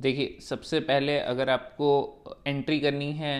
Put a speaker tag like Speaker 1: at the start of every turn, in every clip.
Speaker 1: देखिए सबसे पहले अगर आपको एंट्री करनी है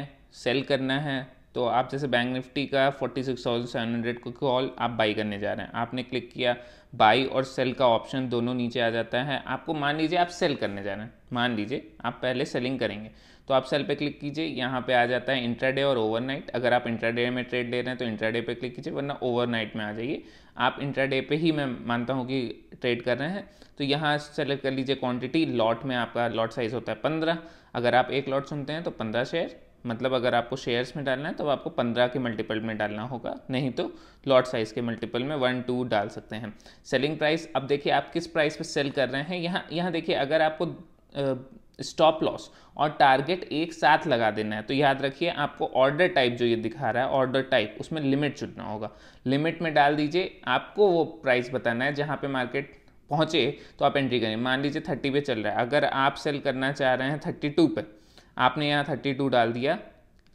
Speaker 1: सेल करना है तो आप जैसे बैंक निफ्टी का 46,700 को कॉल आप बाई करने जा रहे हैं आपने क्लिक किया बाई और सेल का ऑप्शन दोनों नीचे आ जाता है आपको मान लीजिए आप सेल करने जा रहे हैं मान लीजिए आप पहले सेलिंग करेंगे तो आप सेल पे क्लिक कीजिए यहाँ पे आ जाता है इंट्राडे और ओवरनाइट अगर आप इंट्राडे में ट्रेड ले रहे हैं तो इंट्राडे पे क्लिक कीजिए वरना ओवरनाइट में आ जाइए आप इंट्राडे पे ही मैं मानता हूँ कि ट्रेड कर रहे हैं तो यहाँ सेलेक्ट कर लीजिए क्वांटिटी लॉट में आपका लॉट साइज़ होता है पंद्रह अगर आप एक लॉट सुनते हैं तो पंद्रह शेयर मतलब अगर आपको शेयर्स में डालना है तो आपको पंद्रह के मल्टीपल में डालना होगा नहीं तो लॉट साइज़ के मल्टीपल में वन टू डाल सकते हैं सेलिंग प्राइस अब देखिए आप किस प्राइस पे सेल कर रहे हैं यहाँ यहाँ देखिए अगर आपको स्टॉप लॉस और टारगेट एक साथ लगा देना है तो याद रखिए आपको ऑर्डर टाइप जो ये दिखा रहा है ऑर्डर टाइप उसमें लिमिट चुनना होगा लिमिट में डाल दीजिए आपको वो प्राइस बताना है जहाँ पे मार्केट पहुँचे तो आप एंट्री करें मान लीजिए थर्टी पे चल रहा है अगर आप सेल करना चाह रहे हैं थर्टी टू पर आपने यहाँ थर्टी टू डाल दिया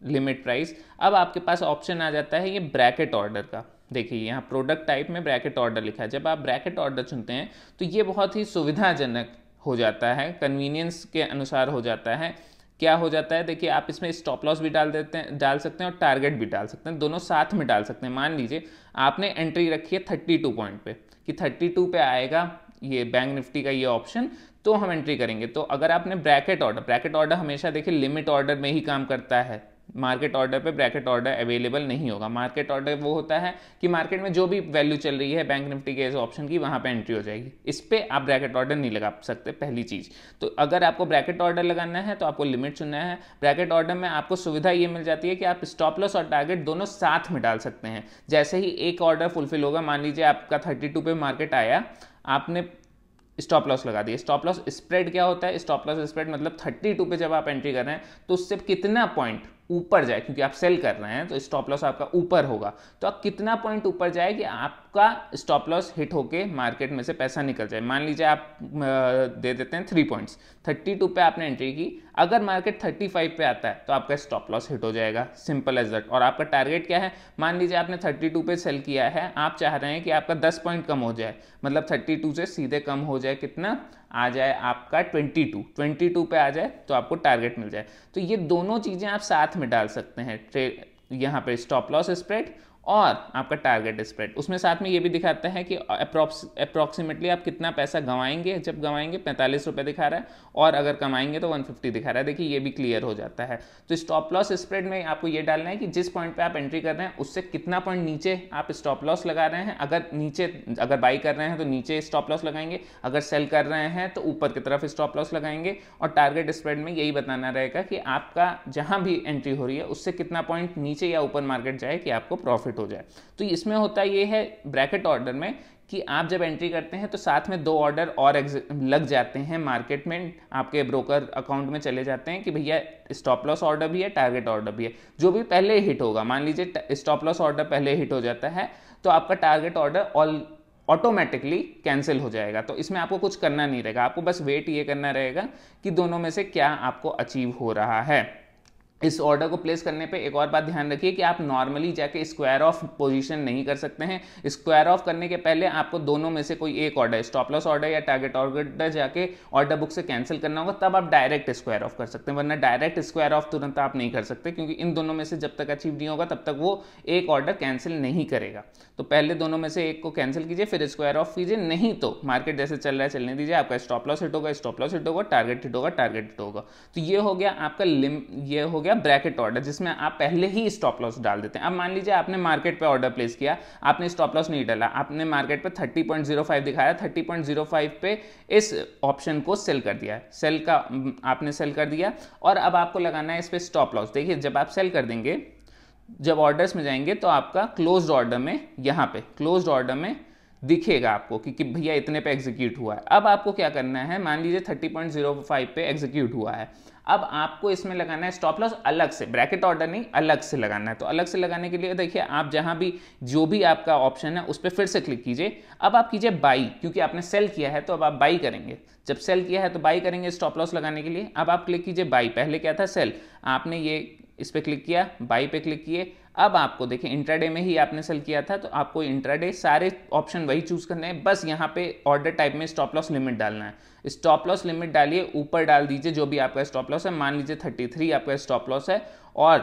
Speaker 1: लिमिट प्राइस अब आपके पास ऑप्शन आ जाता है ये ब्रैकेट ऑर्डर का देखिए यहाँ प्रोडक्ट टाइप में ब्रैकेट ऑर्डर लिखा है जब आप ब्रैकेट ऑर्डर चुनते हैं तो ये बहुत ही सुविधाजनक हो जाता है कन्वीनियंस के अनुसार हो जाता है क्या हो जाता है देखिए आप इसमें स्टॉप लॉस भी डाल देते हैं डाल सकते हैं और टारगेट भी डाल सकते हैं दोनों साथ में डाल सकते हैं मान लीजिए आपने एंट्री रखी है थर्टी टू पॉइंट पे कि थर्टी टू पे आएगा ये बैंक निफ्टी का ये ऑप्शन तो हम एंट्री करेंगे तो अगर आपने ब्रैकेट ऑर्डर ब्रैकेट ऑर्डर हमेशा देखिए लिमिट ऑर्डर में ही काम करता है मार्केट ऑर्डर पे ब्रैकेट ऑर्डर अवेलेबल नहीं होगा मार्केट ऑर्डर वो होता है कि मार्केट में जो भी वैल्यू चल रही है बैंक निफ्टी के ऑप्शन की वहाँ पे एंट्री हो जाएगी इस पर आप ब्रैकेट ऑर्डर नहीं लगा सकते पहली चीज़ तो अगर आपको ब्रैकेट ऑर्डर लगाना है तो आपको लिमिट चुनना है ब्रैकेट ऑर्डर में आपको सुविधा ये मिल जाती है कि आप स्टॉप लॉस और टारगेट दोनों साथ में डाल सकते हैं जैसे ही एक ऑर्डर फुलफिल होगा मान लीजिए आपका थर्टी पे मार्केट आया आपने स्टॉप लॉस लगा दिए स्टॉप लॉस स्प्रेड क्या होता है स्टॉप लॉस स्प्रेड मतलब 32 पे जब आप एंट्री कर रहे हैं तो उससे कितना पॉइंट ऊपर जाए क्योंकि आप सेल कर रहे हैं तो स्टॉप लॉस आपका ऊपर होगा तो आप कितना पॉइंट ऊपर जाए कि आप आपका स्टॉप लॉस हिट होके मार्केट में से पैसा निकल जाए मान लीजिए आप दे देते हैं थ्री पॉइंट्स थर्टी टू पे आपने एंट्री की अगर मार्केट थर्टी फाइव पे आता है तो आपका स्टॉप लॉस हिट हो जाएगा सिंपल एज दट और आपका टारगेट क्या है मान लीजिए आपने थर्टी टू पे सेल किया है आप चाह रहे हैं कि आपका दस पॉइंट कम हो जाए मतलब थर्टी टू से सीधे कम हो जाए कितना आ जाए आपका ट्वेंटी टू ट्वेंटी टू पे आ जाए तो आपको टारगेट मिल जाए तो ये दोनों चीज़ें आप साथ में डाल सकते हैं यहाँ पे स्टॉप लॉस स्प्रेड और आपका टारगेट स्प्रेड उसमें साथ में ये भी दिखाता है कि अप्रॉक्सीमेटली आप कितना पैसा गंवाएंगे जब गंवाएंगे पैंतालीस रुपये दिखा रहा है और अगर कमाएंगे तो 150 दिखा रहा है देखिए ये भी क्लियर हो जाता है तो स्टॉप लॉस स्प्रेड में आपको ये डालना है कि जिस पॉइंट पे आप एंट्री कर रहे हैं उससे कितना पॉइंट नीचे आप स्टॉप लॉस लगा रहे हैं अगर नीचे अगर बाई कर रहे हैं तो नीचे स्टॉप लॉस लगाएंगे अगर सेल कर रहे हैं तो ऊपर की तरफ स्टॉप लॉस लगाएंगे और टारगेट स्प्रेड में यही बताना रहेगा कि आपका जहाँ भी एंट्री हो रही है उससे कितना पॉइंट नीचे या ऊपर मार्केट जाए कि आपको प्रॉफिट प्रॉफिट हो जाए तो इसमें होता ये है ब्रैकेट ऑर्डर में कि आप जब एंट्री करते हैं तो साथ में दो ऑर्डर और लग जाते हैं मार्केट में आपके ब्रोकर अकाउंट में चले जाते हैं कि भैया स्टॉप लॉस ऑर्डर भी है टारगेट ऑर्डर भी है जो भी पहले हिट होगा मान लीजिए स्टॉप लॉस ऑर्डर पहले हिट हो जाता है तो आपका target order all automatically cancel हो जाएगा तो इसमें आपको कुछ करना नहीं रहेगा आपको बस वेट ये करना रहेगा कि दोनों में से क्या आपको अचीव हो रहा है इस ऑर्डर को प्लेस करने पे एक और बात ध्यान रखिए कि आप नॉर्मली जाके स्क्वायर ऑफ पोजीशन नहीं कर सकते हैं स्क्वायर ऑफ करने के पहले आपको दोनों में से कोई एक ऑर्डर स्टॉप लॉस ऑर्डर या टारगेट ऑर्डर जाके ऑर्डर बुक से कैंसिल करना होगा तब आप डायरेक्ट स्क्वायर ऑफ कर सकते हैं वरना डायरेक्ट स्क्वायर ऑफ तुरंत आप नहीं कर सकते क्योंकि इन दोनों में से जब तक अचीव नहीं होगा तब तक वो एक ऑर्डर कैंसिल नहीं करेगा तो पहले दोनों में से एक को कैंसिल कीजिए फिर स्क्वायर ऑफ कीजिए नहीं तो मार्केट जैसे चल रहा है चलने दीजिए आपका स्टॉप लॉस हिट होगा स्टॉप लॉस हिट होगा टारगेट हिट होगा टारगेट हिट होगा तो ये हो गया आपका लिम ये हो गया गया ब्रैकेट ऑर्डर जिसमें आप पहले ही स्टॉप लॉस डाल देते हैं अब मान लीजिए आपने मार्केट पे ऑर्डर प्लेस किया आपने स्टॉप लॉस नहीं डाला आपने मार्केट पे 30.05 दिखाया 30.05 पे इस ऑप्शन को सेल कर दिया सेल का आपने सेल कर दिया और अब आपको लगाना है इस पर स्टॉप लॉस देखिए जब आप सेल कर देंगे जब ऑर्डर्स में जाएंगे तो आपका क्लोज ऑर्डर में यहाँ पे क्लोज ऑर्डर में दिखेगा आपको कि, कि भैया इतने पे एग्जीक्यूट हुआ है अब आपको क्या करना है मान लीजिए 30.05 पे एग्जीक्यूट हुआ है अब आपको इसमें लगाना है स्टॉप लॉस अलग से ब्रैकेट ऑर्डर नहीं अलग से लगाना है तो अलग से लगाने के लिए देखिए आप जहां भी जो भी आपका ऑप्शन है उस पर फिर से क्लिक कीजिए अब आप कीजिए बाई क्योंकि आपने सेल किया है तो अब आप बाई करेंगे जब सेल किया है तो बाई करेंगे स्टॉप लॉस लगाने के लिए अब आप क्लिक कीजिए बाई पहले क्या था सेल आपने ये इस पर क्लिक किया बाई पे क्लिक किए अब आपको देखें इंट्राडे में ही आपने सेल किया था तो आपको इंट्राडे सारे ऑप्शन वही चूज़ करने हैं बस यहाँ पे ऑर्डर टाइप में स्टॉप लॉस लिमिट डालना है स्टॉप लॉस लिमिट डालिए ऊपर डाल दीजिए जो भी आपका स्टॉप लॉस है मान लीजिए 33 आपका स्टॉप लॉस है और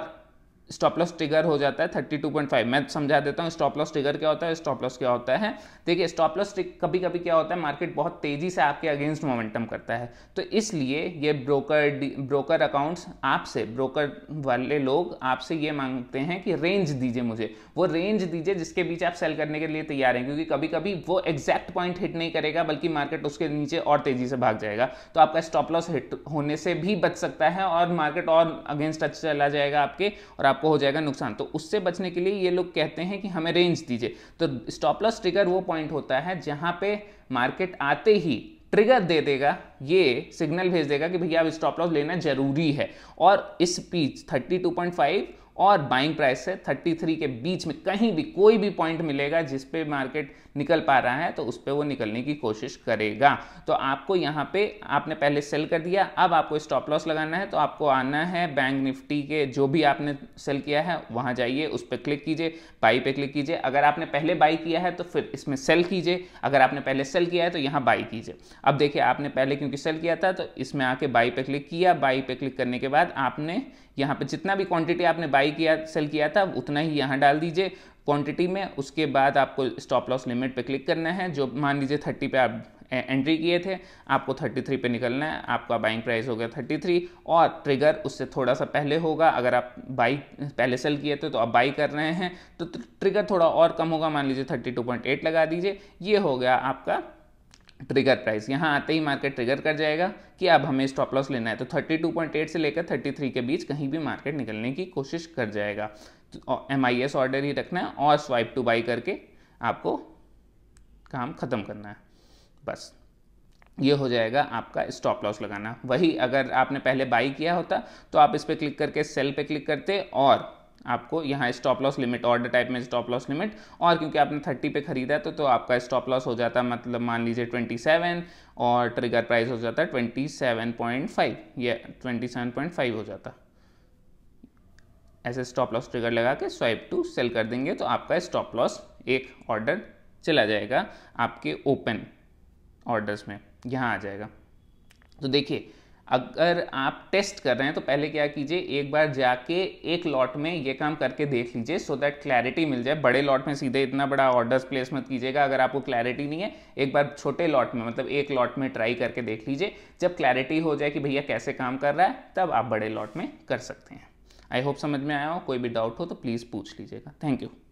Speaker 1: स्टॉप लॉस ट्रिगर हो जाता है 32.5 मैं समझा देता हूँ स्टॉप लॉस ट्रिगर क्या होता है स्टॉप लॉस क्या होता है देखिए स्टॉप लॉस कभी कभी क्या होता है मार्केट बहुत तेज़ी से आपके अगेंस्ट मोमेंटम करता है तो इसलिए ये ब्रोकर ब्रोकर अकाउंट्स आपसे ब्रोकर वाले लोग आपसे ये मांगते हैं कि रेंज दीजिए मुझे वो रेंज दीजिए जिसके बीच आप सेल करने के लिए तैयार हैं क्योंकि कभी कभी वो एग्जैक्ट पॉइंट हिट नहीं करेगा बल्कि मार्केट उसके नीचे और तेज़ी से भाग जाएगा तो आपका स्टॉप लॉस हिट होने से भी बच सकता है और मार्केट और अगेंस्ट अच्छा टच चला जाएगा आपके और आप आपको हो जाएगा नुकसान तो उससे बचने के लिए ये लोग कहते हैं कि हमें रेंज दीजिए तो स्टॉप लॉस ट्रिगर वो पॉइंट होता है जहां पे मार्केट आते ही ट्रिगर दे देगा ये सिग्नल भेज देगा कि भैया अब स्टॉप लॉस लेना जरूरी है और इस पीच 32.5 और बाइंग प्राइस से 33 के बीच में कहीं भी कोई भी पॉइंट मिलेगा जिस पे मार्केट निकल पा रहा है तो उस पर वो निकलने की कोशिश करेगा तो आपको यहाँ पे आपने पहले सेल कर दिया अब आपको स्टॉप लॉस लगाना है तो आपको आना है बैंक निफ्टी के जो भी आपने सेल किया है वहाँ जाइए उस पर क्लिक कीजिए बाई पे क्लिक कीजिए अगर आपने पहले बाई किया है तो फिर इसमें सेल कीजिए अगर आपने पहले सेल किया है तो यहाँ बाई कीजिए अब देखिए आपने पहले क्योंकि सेल किया था तो इसमें आके बाई पे क्लिक किया बाई पे क्लिक करने के बाद आपने यहाँ पे जितना भी क्वांटिटी आपने बाई किया सेल किया था उतना ही यहाँ डाल दीजिए क्वांटिटी में उसके बाद आपको स्टॉप लॉस लिमिट पे क्लिक करना है जो मान लीजिए थर्टी पे आप एंट्री किए थे आपको 33 पे निकलना है आपका बाइंग प्राइस हो गया 33 और ट्रिगर उससे थोड़ा सा पहले होगा अगर आप बाई पहले सेल किए थे तो आप बाई कर रहे हैं तो ट्रिगर थोड़ा और कम होगा मान लीजिए 32.8 लगा दीजिए ये हो गया आपका ट्रिगर प्राइस यहाँ आते ही मार्केट ट्रिगर कर जाएगा कि अब हमें स्टॉप लॉस लेना है तो 32.8 से लेकर 33 के बीच कहीं भी मार्केट निकलने की कोशिश कर जाएगा एम आई एस ऑर्डर ही रखना है और स्वाइप टू बाई करके आपको काम ख़त्म करना है बस ये हो जाएगा आपका स्टॉप लॉस लगाना वही अगर आपने पहले बाई किया होता तो आप इस पर क्लिक करके सेल पे क्लिक करते और आपको यहाँ stop loss limit order type में स्टॉप लॉस लिमिट और क्योंकि आपने थर्टी पे खरीदा है तो, तो आपका स्टॉप लॉस हो जाता है मतलब मान लीजिए ट्वेंटी सेवन और ट्रिगर प्राइस हो जाता है ट्वेंटी सेवन पॉइंट फाइव या ट्वेंटी सेवन पॉइंट फाइव हो जाता ऐसे स्टॉप लॉस ट्रिगर लगा के स्वाइप टू सेल कर देंगे तो आपका स्टॉप लॉस एक ऑर्डर चला जाएगा आपके ओपन ऑर्डर्स में यहाँ आ जाएगा तो देखिए अगर आप टेस्ट कर रहे हैं तो पहले क्या कीजिए एक बार जाके एक लॉट में ये काम करके देख लीजिए सो दैट क्लैरिटी मिल जाए बड़े लॉट में सीधे इतना बड़ा ऑर्डर्स प्लेस मत कीजिएगा अगर आपको क्लैरिटी नहीं है एक बार छोटे लॉट में मतलब एक लॉट में ट्राई करके देख लीजिए जब क्लैरिटी हो जाए कि भैया कैसे काम कर रहा है तब आप बड़े लॉट में कर सकते हैं आई होप समझ में आया हो कोई भी डाउट हो तो प्लीज़ पूछ लीजिएगा थैंक यू